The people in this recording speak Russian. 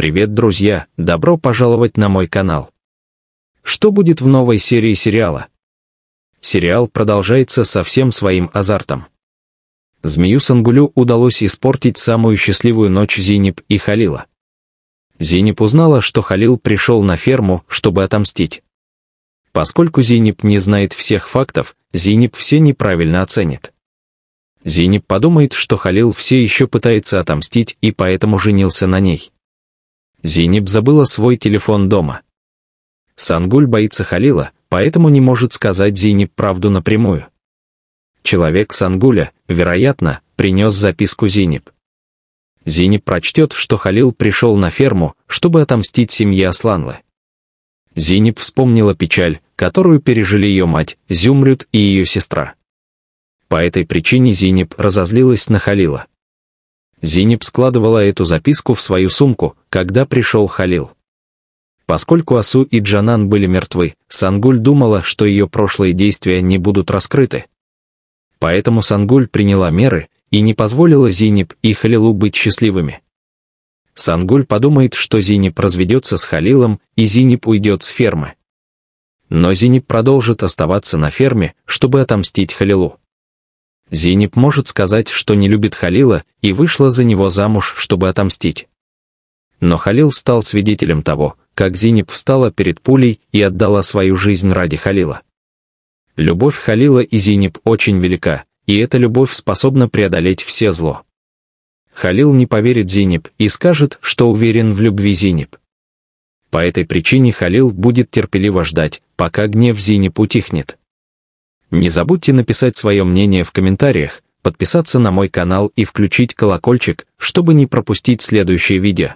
Привет, друзья! Добро пожаловать на мой канал. Что будет в новой серии сериала? Сериал продолжается со всем своим азартом. Змею Сангулю удалось испортить самую счастливую ночь Зиниб и Халила. Зиниб узнала, что Халил пришел на ферму, чтобы отомстить. Поскольку Зиниб не знает всех фактов, Зиниб все неправильно оценит. Зиниб подумает, что Халил все еще пытается отомстить и поэтому женился на ней. Зиниб забыла свой телефон дома. Сангуль боится Халила, поэтому не может сказать Зиниб правду напрямую. Человек Сангуля, вероятно, принес записку Зиниб. Зиниб прочтет, что Халил пришел на ферму, чтобы отомстить семье Асланлы. Зиниб вспомнила печаль, которую пережили ее мать, Зюмрют и ее сестра. По этой причине Зиниб разозлилась на Халила. Зинеб складывала эту записку в свою сумку, когда пришел Халил. Поскольку Асу и Джанан были мертвы, Сангуль думала, что ее прошлые действия не будут раскрыты. Поэтому Сангуль приняла меры и не позволила Зинеб и Халилу быть счастливыми. Сангуль подумает, что Зинеб разведется с Халилом, и Зинеб уйдет с фермы. Но Зинеб продолжит оставаться на ферме, чтобы отомстить Халилу. Зениб может сказать, что не любит Халила и вышла за него замуж, чтобы отомстить. Но Халил стал свидетелем того, как Зениб встала перед пулей и отдала свою жизнь ради Халила. Любовь Халила и Зениб очень велика, и эта любовь способна преодолеть все зло. Халил не поверит Зениб и скажет, что уверен в любви Зениб. По этой причине Халил будет терпеливо ждать, пока гнев Зениб утихнет. Не забудьте написать свое мнение в комментариях, подписаться на мой канал и включить колокольчик, чтобы не пропустить следующие видео.